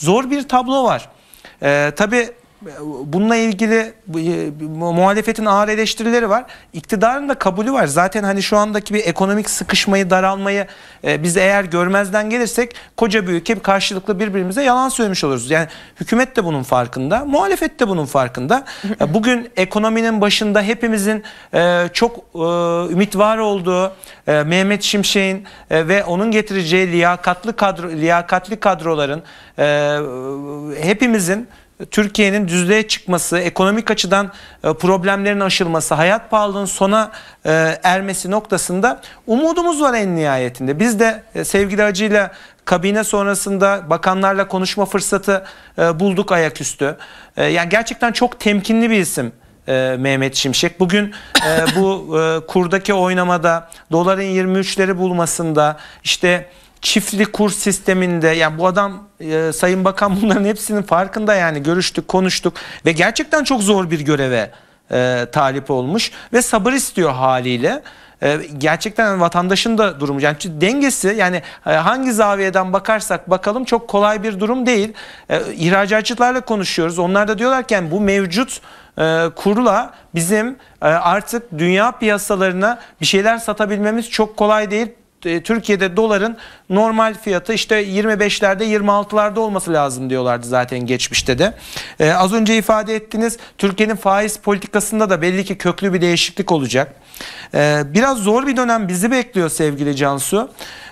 Zor bir tablo var. Ee, tabii bununla ilgili e, muhalefetin ağır eleştirileri var. İktidarın da kabulü var. Zaten hani şu andaki bir ekonomik sıkışmayı, daralmayı e, biz eğer görmezden gelirsek koca bir ülke karşılıklı birbirimize yalan söylemiş oluruz. Yani hükümet de bunun farkında, muhalefet de bunun farkında. E, bugün ekonominin başında hepimizin çok ümit var olduğu Mehmet Şimşek'in ve onun getireceği liyakatlı kadro, liyakatli kadroların hepimizin Türkiye'nin düzlüğe çıkması, ekonomik açıdan e, problemlerin aşılması, hayat pahalılığının sona e, ermesi noktasında umudumuz var en nihayetinde. Biz de e, sevgili Hacı'yla kabine sonrasında bakanlarla konuşma fırsatı bulduk ayaküstü. Yani gerçekten çok temkinli bir isim Mehmet Şimşek. Bugün bu kurdaki oynamada, doların 23'leri bulmasında, işte çiftli kur sisteminde yani bu adam e, Sayın Bakan bunların hepsinin farkında yani görüştük konuştuk ve gerçekten çok zor bir göreve e, talip olmuş ve sabır istiyor haliyle. E, gerçekten vatandaşın da durumu yani dengesi yani e, hangi zaviyeden bakarsak bakalım çok kolay bir durum değil. E, ihracatçılarla konuşuyoruz. Onlar da diyorlar ki yani bu mevcut e, kurla bizim e, artık dünya piyasalarına bir şeyler satabilmemiz çok kolay değil. E, Türkiye'de doların normal fiyatı işte 25'lerde 26'larda olması lazım diyorlardı zaten geçmişte de. Ee, az önce ifade ettiniz Türkiye'nin faiz politikasında da belli ki köklü bir değişiklik olacak. Ee, biraz zor bir dönem bizi bekliyor sevgili Cansu.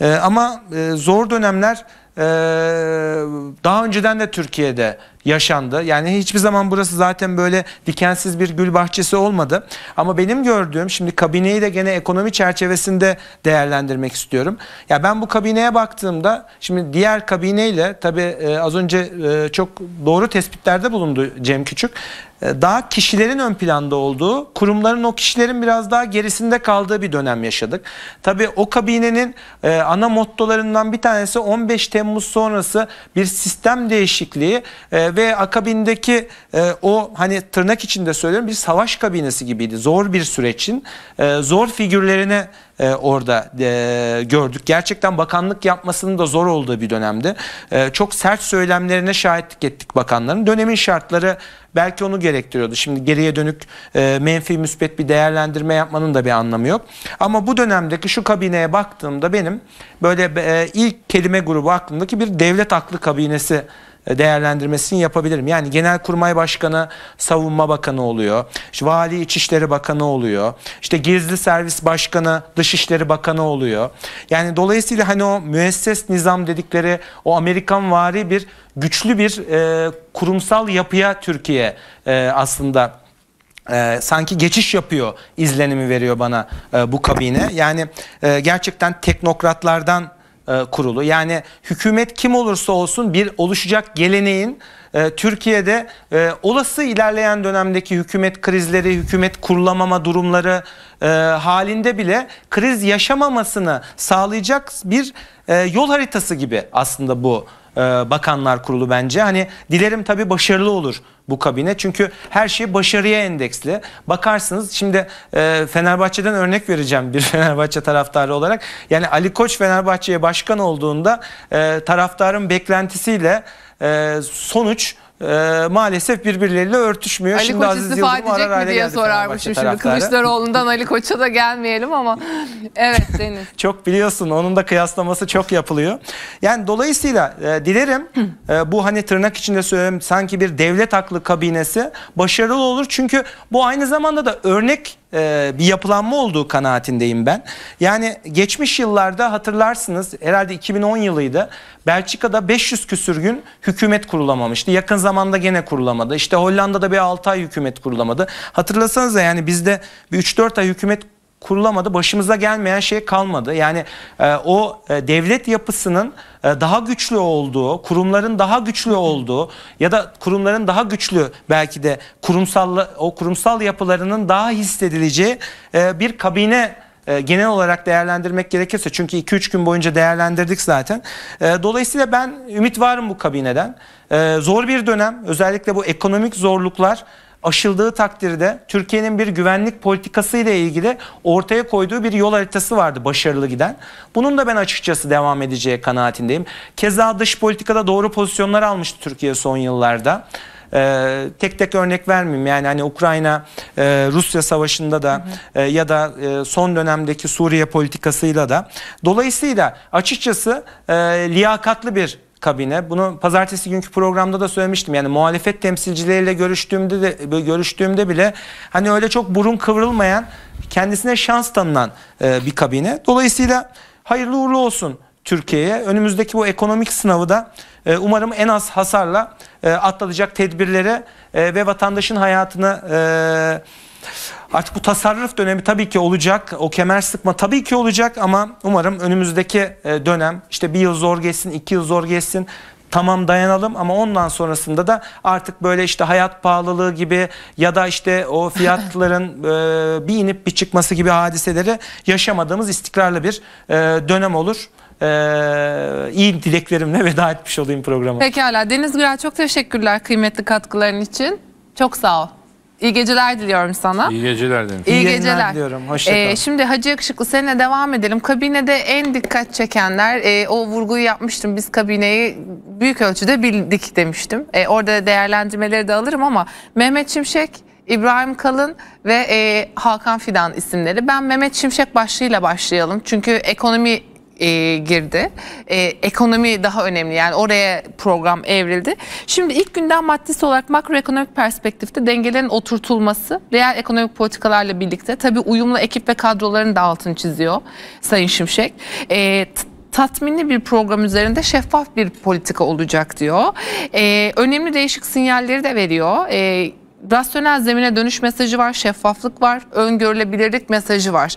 Ee, ama e, zor dönemler e, daha önceden de Türkiye'de yaşandı. Yani hiçbir zaman burası zaten böyle dikensiz bir gül bahçesi olmadı. Ama benim gördüğüm şimdi kabineyi de gene ekonomi çerçevesinde değerlendirmek istiyorum. Ya ben bu kabineye baktığımda şimdi diğer kabineyle tabi e, az önce e, çok doğru tespitlerde bulundu Cem Küçük. E, daha kişilerin ön planda olduğu, kurumların o kişilerin biraz daha gerisinde kaldığı bir dönem yaşadık. Tabi o kabinenin e, ana mottolarından bir tanesi 15 Temmuz sonrası bir sistem değişikliği e, ve akabindeki e, o hani tırnak içinde söylüyorum bir savaş kabinesi gibiydi. Zor bir süreçin e, zor figürlerini e, orada e, gördük. Gerçekten bakanlık yapmasının da zor olduğu bir dönemdi. E, çok sert söylemlerine şahitlik ettik bakanların. Dönemin şartları belki onu gerektiriyordu. Şimdi geriye dönük e, menfi müsbet bir değerlendirme yapmanın da bir anlamı yok. Ama bu dönemdeki şu kabineye baktığımda benim böyle e, ilk kelime grubu aklımdaki bir devlet aklı kabinesi e, değerlendirmesini yapabilirim. Yani genel kurmay Başkanı Savunma Bakanı oluyor. İşte Vali İçişleri Bakanı oluyor. İşte Gizli Servis Başkanı Dışişleri Bakanı oluyor. Yani dolayısıyla hani o müesses nizam dedikleri o Amerikan vari bir güçlü bir e, kurumsal yapıya Türkiye e, aslında e, sanki geçiş yapıyor izlenimi veriyor bana e, bu kabine. Yani e, gerçekten teknokratlardan e, kurulu. Yani hükümet kim olursa olsun bir oluşacak geleneğin e, Türkiye'de e, olası ilerleyen dönemdeki hükümet krizleri, hükümet kurulamama durumları e, halinde bile kriz yaşamamasını sağlayacak bir e, yol haritası gibi aslında bu e, bakanlar kurulu bence. Hani dilerim tabii başarılı olur bu kabine. Çünkü her şey başarıya endeksli. Bakarsınız şimdi e, Fenerbahçe'den örnek vereceğim bir Fenerbahçe taraftarı olarak. Yani Ali Koç Fenerbahçe'ye başkan olduğunda e, taraftarın beklentisiyle sonuç e, maalesef birbirleriyle örtüşmüyor. Ali şimdi Koç istifa edecek mi diye sorarmışım şimdi. Kılıçdaroğlu'ndan Ali Koç'a da gelmeyelim ama evet Deniz. çok biliyorsun onun da kıyaslaması çok yapılıyor. Yani dolayısıyla e, dilerim e, bu hani tırnak içinde söyleyeyim sanki bir devlet aklı kabinesi başarılı olur. Çünkü bu aynı zamanda da örnek e, bir yapılanma olduğu kanaatindeyim ben. Yani geçmiş yıllarda hatırlarsınız herhalde 2010 yılıydı. Belçika'da 500 küsür gün hükümet kurulamamıştı. Yakın zamanda gene kurulamadı. İşte Hollanda'da bir 6 ay hükümet kurulamadı. Hatırlasanız da yani bizde bir 3-4 ay hükümet kurulamadı. Başımıza gelmeyen şey kalmadı. Yani e, o e, devlet yapısının e, daha güçlü olduğu, kurumların daha güçlü olduğu ya da kurumların daha güçlü belki de kurumsal o kurumsal yapılarının daha hissedileceği e, bir kabine e, genel olarak değerlendirmek gerekirse çünkü 2-3 gün boyunca değerlendirdik zaten. E, dolayısıyla ben ümit varım bu kabineden. E, zor bir dönem özellikle bu ekonomik zorluklar aşıldığı takdirde Türkiye'nin bir güvenlik politikası ile ilgili ortaya koyduğu bir yol haritası vardı başarılı giden. Bunun da ben açıkçası devam edeceği kanaatindeyim. Keza dış politikada doğru pozisyonlar almıştı Türkiye son yıllarda. Ee, tek tek örnek vermeyeyim yani hani Ukrayna e, Rusya savaşında da hı hı. E, ya da e, son dönemdeki Suriye politikasıyla da dolayısıyla açıkçası e, liyakatlı bir kabine. Bunu pazartesi günkü programda da söylemiştim. Yani muhalefet temsilcileriyle görüştüğümde de e, görüştüğümde bile hani öyle çok burun kıvrılmayan, kendisine şans tanınan e, bir kabine. Dolayısıyla hayırlı uğurlu olsun Türkiye'ye. Önümüzdeki bu ekonomik sınavı da e, umarım en az hasarla e, atlatacak tedbirlere e, ve vatandaşın hayatını e, Artık bu tasarruf dönemi tabii ki olacak. O kemer sıkma tabii ki olacak ama umarım önümüzdeki e, dönem işte bir yıl zor geçsin, iki yıl zor geçsin tamam dayanalım ama ondan sonrasında da artık böyle işte hayat pahalılığı gibi ya da işte o fiyatların e, bir inip bir çıkması gibi hadiseleri yaşamadığımız istikrarlı bir e, dönem olur. Ee, iyi dileklerimle veda etmiş olayım programı. Pekala Deniz Güler çok teşekkürler kıymetli katkıların için. Çok sağ ol. İyi geceler diliyorum sana. İyi geceler dilerim. İyi, İyi geceler diliyorum. Hoşçakalın. Ee, şimdi Hacı Yakışıklı seninle devam edelim. Kabinede en dikkat çekenler e, o vurguyu yapmıştım. Biz kabineyi büyük ölçüde bildik demiştim. E, orada değerlendirmeleri de alırım ama Mehmet Şimşek, İbrahim Kalın ve e, Hakan Fidan isimleri. Ben Mehmet Şimşek başlığıyla başlayalım. Çünkü ekonomi e, girdi. E, ekonomi daha önemli yani oraya program evrildi. Şimdi ilk günden maddesi olarak makroekonomik perspektifte dengelerin oturtulması reel ekonomik politikalarla birlikte tabii uyumlu ekip ve kadroların da altını çiziyor Sayın Şimşek. E, tatminli bir program üzerinde şeffaf bir politika olacak diyor. E, önemli değişik sinyalleri de veriyor. E, rasyonel zemine dönüş mesajı var, şeffaflık var, öngörülebilirlik mesajı var.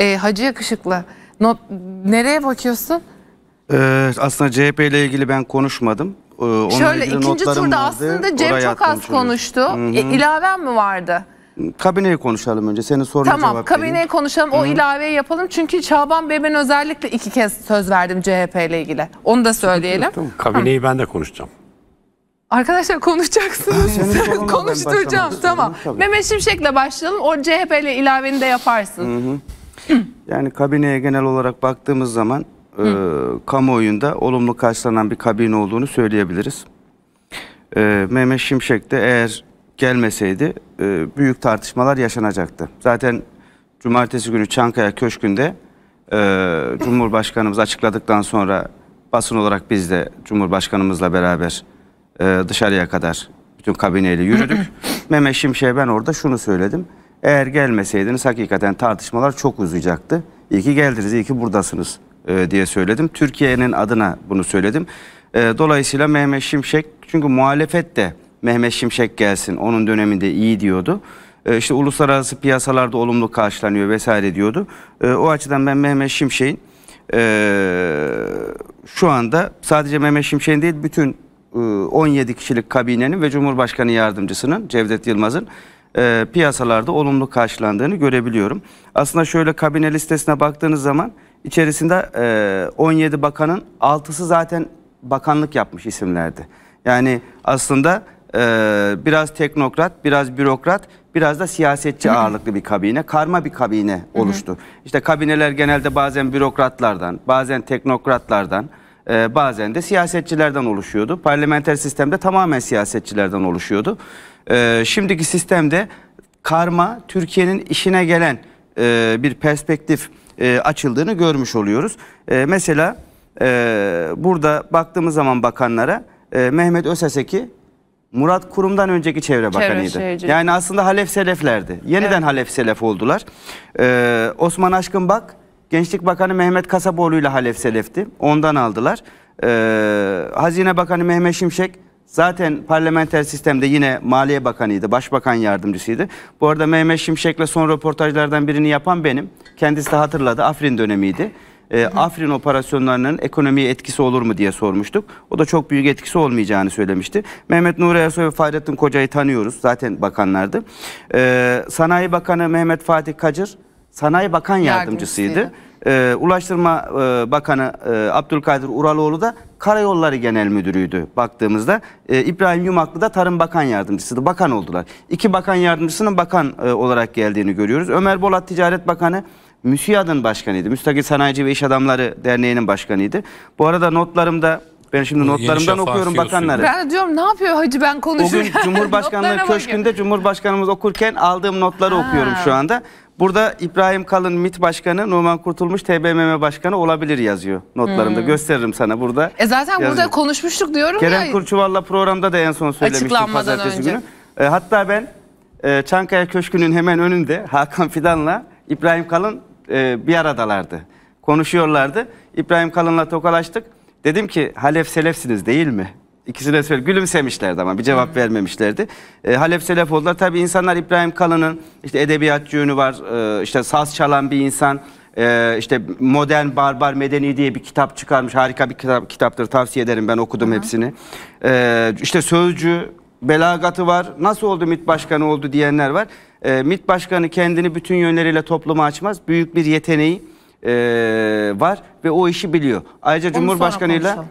E, Hacı Yakışıklı Not, nereye bakıyorsun? Ee, aslında CHP ile ilgili ben konuşmadım. Ee, onunla Şöyle ikinci turda vardı. aslında Cem Oraya çok az konuştu. Hı -hı. E, ilaven mi vardı? Kabineye konuşalım önce. Senin soruna tamam, cevap Tamam kabineye vereyim. konuşalım. O Hı -hı. ilaveyi yapalım. Çünkü Çaban Bey ben özellikle iki kez söz verdim CHP ile ilgili. Onu da söyleyelim. Yok, tamam. Kabineyi Hı. ben de konuşacağım. Arkadaşlar konuşacaksınız. Konuşturacağım. Tamam. Mehmet Şimşek'le başlayalım. O CHP ile ilaveni de yaparsın. Hı hı yani kabineye genel olarak baktığımız zaman e, kamuoyunda olumlu karşılanan bir kabine olduğunu söyleyebiliriz. E, Mehmet Şimşek de eğer gelmeseydi e, büyük tartışmalar yaşanacaktı. Zaten cumartesi günü Çankaya Köşkü'nde e, Cumhurbaşkanımız açıkladıktan sonra basın olarak biz de Cumhurbaşkanımızla beraber e, dışarıya kadar bütün kabineyle yürüdük. Mehmet Şimşek'e ben orada şunu söyledim. Eğer gelmeseydiniz hakikaten tartışmalar çok uzayacaktı. İyi ki geldiniz, iyi ki buradasınız e, diye söyledim. Türkiye'nin adına bunu söyledim. E, dolayısıyla Mehmet Şimşek, çünkü muhalefet de Mehmet Şimşek gelsin, onun döneminde iyi diyordu. E, işte uluslararası piyasalarda olumlu karşılanıyor vesaire diyordu. E, o açıdan ben Mehmet Şimşek'in e, şu anda sadece Mehmet Şimşek'in değil bütün 17 e, kişilik kabinenin ve Cumhurbaşkanı yardımcısının Cevdet Yılmaz'ın e, piyasalarda olumlu karşılandığını görebiliyorum. Aslında şöyle kabine listesine baktığınız zaman içerisinde e, 17 bakanın 6'sı zaten bakanlık yapmış isimlerdi. Yani aslında e, biraz teknokrat, biraz bürokrat, biraz da siyasetçi ağırlıklı bir kabine, karma bir kabine oluştu. İşte kabineler genelde bazen bürokratlardan, bazen teknokratlardan, e, bazen de siyasetçilerden oluşuyordu. Parlamenter sistemde tamamen siyasetçilerden oluşuyordu. E, şimdiki sistemde karma Türkiye'nin işine gelen e, bir perspektif e, açıldığını görmüş oluyoruz. E, mesela e, burada baktığımız zaman bakanlara e, Mehmet Öseseki Murat Kurum'dan önceki çevre bakanıydı. Çevre yani aslında Halef Seleflerdi. Yeniden evet. Halef Selef oldular. Ee, Osman Aşkın Bak, Gençlik Bakanı Mehmet Kasapoğlu ile Halef Selef'ti. Ondan aldılar. Ee, Hazine Bakanı Mehmet Şimşek, Zaten parlamenter sistemde yine Maliye Bakanıydı, Başbakan Yardımcısıydı. Bu arada Mehmet Şimşek'le son röportajlardan birini yapan benim. Kendisi de hatırladı, Afrin dönemiydi. E, Afrin operasyonlarının ekonomiye etkisi olur mu diye sormuştuk. O da çok büyük etkisi olmayacağını söylemişti. Mehmet Nuri Ersoy ve Fahrettin Koca'yı tanıyoruz. Zaten bakanlardı. E, Sanayi Bakanı Mehmet Fatih Kacır, Sanayi Bakan Yardımcısıydı. Yardımcısıydı e, Ulaştırma e, Bakanı e, Abdülkadir Uraloğlu da Karayolları Genel Müdürü'ydü baktığımızda. E, İbrahim Yumaklı da Tarım Bakan Yardımcısıydı. Bakan oldular. İki bakan yardımcısının bakan e, olarak geldiğini görüyoruz. Ömer Bolat Ticaret Bakanı MÜSİAD'ın başkanıydı. Müstakil Sanayici ve İş Adamları Derneği'nin başkanıydı. Bu arada notlarımda ben şimdi notlarımdan okuyorum bakanları. Ben diyorum ne yapıyor hacı ben konuşurken. Bugün Cumhurbaşkanlığı köşkünde Cumhurbaşkanımız okurken aldığım notları ha. okuyorum şu anda. Burada İbrahim Kalın MIT Başkanı, Numan Kurtulmuş TBMM Başkanı olabilir yazıyor notlarımda. Hmm. Gösteririm sana burada. E zaten yazıyor. burada konuşmuştuk diyorum Kerem ya. Kerem Kurçuval'la programda da en son söylemiştim pazartesi önce. günü. E, hatta ben e, Çankaya Köşkü'nün hemen önünde Hakan Fidan'la İbrahim Kalın e, bir aradalardı. Konuşuyorlardı. İbrahim Kalın'la tokalaştık. Dedim ki Halef Selefsiniz değil mi? İkisi de söyle gülümsemişlerdi ama bir cevap vermemişlerdi. E, Halep Selef oldular. Tabii insanlar İbrahim Kalın'ın işte edebiyatçı yönü var. E, işte saz çalan bir insan. E, işte modern barbar medeni diye bir kitap çıkarmış. Harika bir kitap kitaptır. Tavsiye ederim. Ben okudum Hı. Hmm. hepsini. E, işte sözcü belagatı var. Nasıl oldu MİT başkanı oldu diyenler var. E, MİT başkanı kendini bütün yönleriyle topluma açmaz. Büyük bir yeteneği e, var ve o işi biliyor. Ayrıca Onu Cumhurbaşkanıyla konuşalım.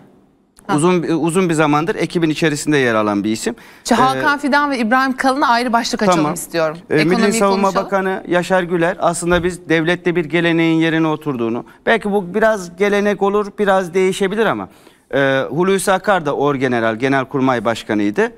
Uzun e, uzun bir zamandır ekibin içerisinde yer alan bir isim. Şimdi e, Hakan ee, Fidan ve İbrahim Kalın'a ayrı başlık açalım tamam. istiyorum. Ee, Milli Savunma konuşalım. Bakanı Yaşar Güler aslında biz devlette bir geleneğin yerine oturduğunu, belki bu biraz gelenek olur, biraz değişebilir ama e, Hulusi Akar da Orgeneral, Genelkurmay Başkanı'ydı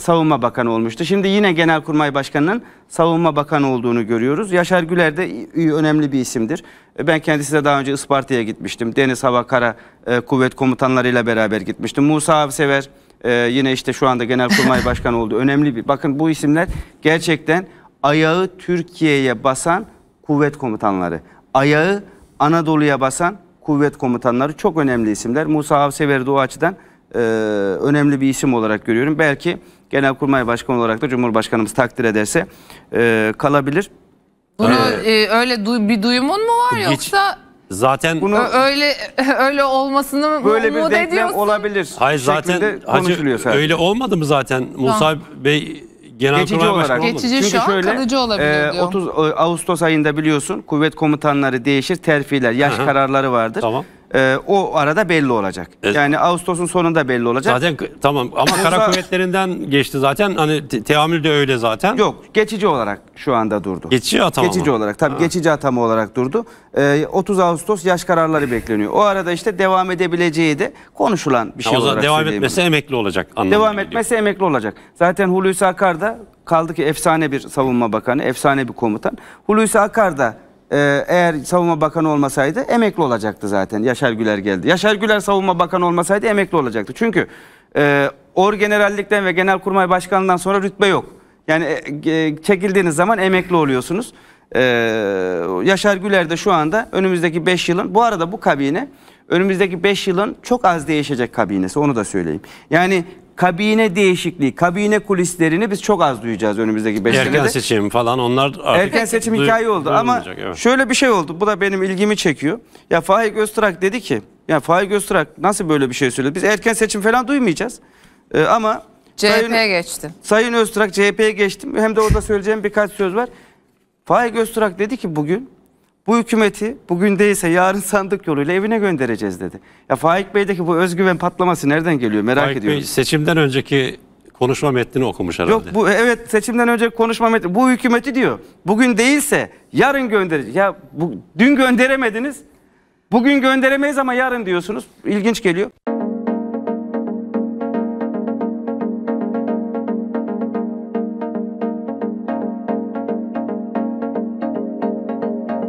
Savunma Bakanı olmuştu. Şimdi yine Genelkurmay Başkanı'nın Savunma Bakanı olduğunu görüyoruz. Yaşar Güler de önemli bir isimdir. E, ben kendisiyle daha önce Isparta'ya gitmiştim. Deniz Hava Kara e, Kuvvet Komutanlarıyla beraber gitmiştim. Musa Avsever e, yine işte şu anda Genelkurmay Başkanı oldu. Önemli bir. Bakın bu isimler gerçekten ayağı Türkiye'ye basan kuvvet komutanları. Ayağı Anadolu'ya basan kuvvet komutanları çok önemli isimler. Musa Avsever'i de o açıdan e, önemli bir isim olarak görüyorum. Belki Genelkurmay Başkanı olarak da Cumhurbaşkanımız takdir ederse e, kalabilir. Bunu e, e öyle du bir duyumun mu var Hiç. yoksa Zaten bunu öyle öyle olmasını mı böyle bir umut denklem olabilir. hayır zaten hacı, öyle olmadı mı zaten Musa Bey Genelkurmay olarak. Başkanı olarak Geçici şu an, kalıcı olabilir e, diyor. 30 e, Ağustos ayında biliyorsun kuvvet komutanları değişir, terfiler, yaş kararları vardır. Tamam e, o arada belli olacak. E, yani Ağustos'un sonunda belli olacak. Zaten tamam ama Bursa, kara kuvvetlerinden geçti zaten. Hani te teamül de öyle zaten. Yok geçici olarak şu anda durdu. Geçici atama Geçici mı? olarak tabii ha. geçici atama olarak durdu. E, ee, 30 Ağustos yaş kararları bekleniyor. O arada işte devam edebileceği de konuşulan bir şey ha, o olarak. Devam etmesi bunu. emekli olacak. Devam etmesi diyor. emekli olacak. Zaten Hulusi Akar da kaldı ki efsane bir savunma bakanı, efsane bir komutan. Hulusi Akar da ee, eğer savunma bakanı olmasaydı emekli olacaktı zaten. Yaşar Güler geldi. Yaşar Güler savunma bakanı olmasaydı emekli olacaktı. Çünkü e, orgenerallikten ve genelkurmay başkanından sonra rütbe yok. Yani e, e çekildiğiniz zaman emekli oluyorsunuz. E, Yaşar Güler de şu anda önümüzdeki 5 yılın, bu arada bu kabine önümüzdeki 5 yılın çok az değişecek kabinesi onu da söyleyeyim. Yani kabine değişikliği, kabine kulislerini biz çok az duyacağız önümüzdeki 5 senede. Erken seçim falan onlar artık Erken seçim hikaye oldu ama evet. şöyle bir şey oldu. Bu da benim ilgimi çekiyor. Ya Faik Öztrak dedi ki, ya Faik Öztrak nasıl böyle bir şey söyledi? Biz erken seçim falan duymayacağız. Ee, ama CHP'ye geçti. Sayın Öztrak CHP'ye geçtim. Hem de orada söyleyeceğim birkaç söz var. Faik Öztrak dedi ki bugün bu hükümeti bugün değilse yarın sandık yoluyla evine göndereceğiz dedi. Ya Faik Bey'deki bu özgüven patlaması nereden geliyor merak Faik ediyorum. Bey seçimden önceki konuşma metnini okumuş herhalde. Yok bu evet seçimden önceki konuşma metni bu hükümeti diyor. Bugün değilse yarın göndereceğiz. Ya bu, dün gönderemediniz. Bugün gönderemeyiz ama yarın diyorsunuz. İlginç geliyor.